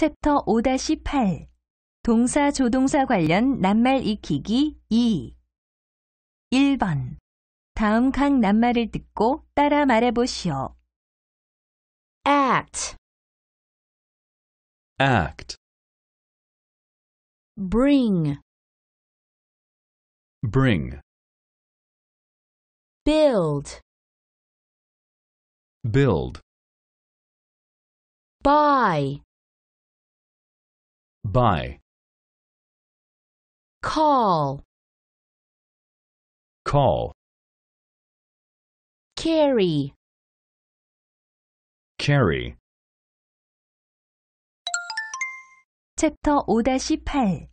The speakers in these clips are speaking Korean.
챕터 5-8 동사 조동사 관련 낱말 익히기 2 1번 다음 각 낱말을 듣고 따라 말해보시오. act act bring bring build build buy by call call carry carry 챕터 5-8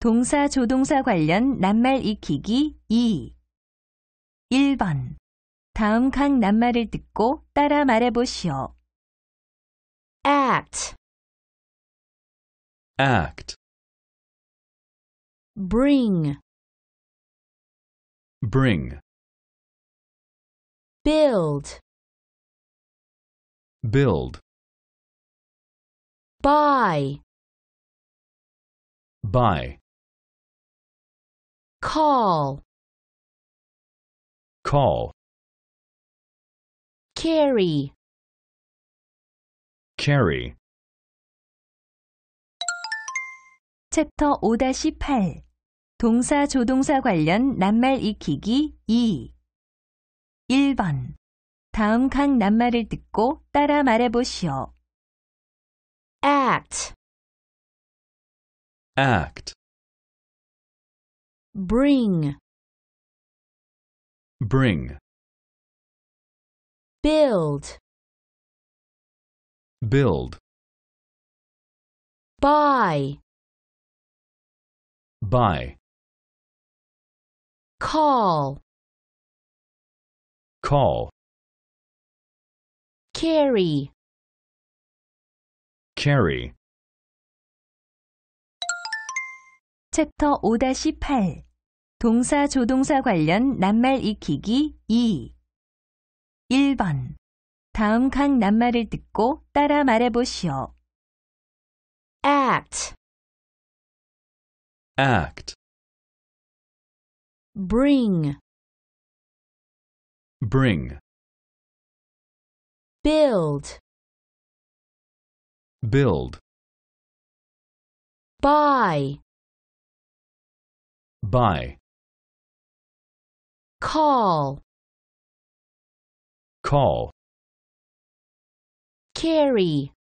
동사 조동사 관련 낱말 익히기 2 1번 다음 각 낱말을 듣고 따라 말해보시오. act act bring bring build build buy buy call call carry carry 챕터 5-8 동사 조동사 관련 낱말 익히기 2 1번 다음 각 낱말을 듣고 따라 말해보시오. act act bring bring build build buy by call call carry carry 챕터 5-8 동사 조동사 관련 낱말 익히기 2 1번 다음 각 낱말을 듣고 따라 말해보시오. act act bring bring build build buy buy call call carry